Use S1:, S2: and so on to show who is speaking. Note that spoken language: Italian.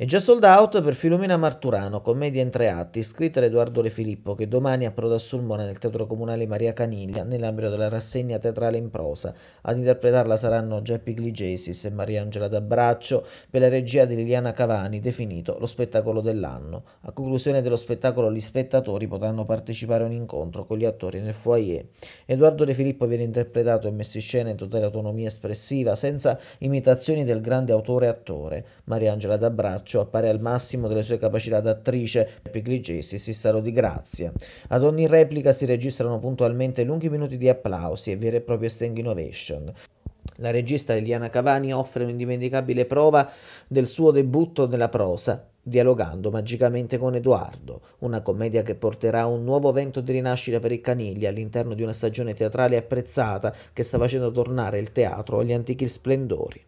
S1: È già sold out per Filomena Marturano, commedia in tre atti, scritta da Edoardo De Filippo, che domani approda a Sulmona nel Teatro Comunale Maria Caniglia, nell'ambito della rassegna teatrale in prosa. Ad interpretarla saranno Geppi Gligesis e Mariangela D'Abraccio, per la regia di Liliana Cavani, definito lo spettacolo dell'anno. A conclusione dello spettacolo gli spettatori potranno partecipare a un incontro con gli attori nel foyer. Edoardo De Filippo viene interpretato e messo in scena in totale autonomia espressiva, senza imitazioni del grande autore-attore. e Mariangela D'Abraccio Ciò appare al massimo delle sue capacità d'attrice. Pigligesi si starò di grazia. Ad ogni replica si registrano puntualmente lunghi minuti di applausi e vere e proprie standing ovation. La regista Eliana Cavani offre un'indimenticabile prova del suo debutto nella prosa, dialogando magicamente con Edoardo, una commedia che porterà un nuovo vento di rinascita per i Caniglia all'interno di una stagione teatrale apprezzata che sta facendo tornare il teatro agli antichi splendori.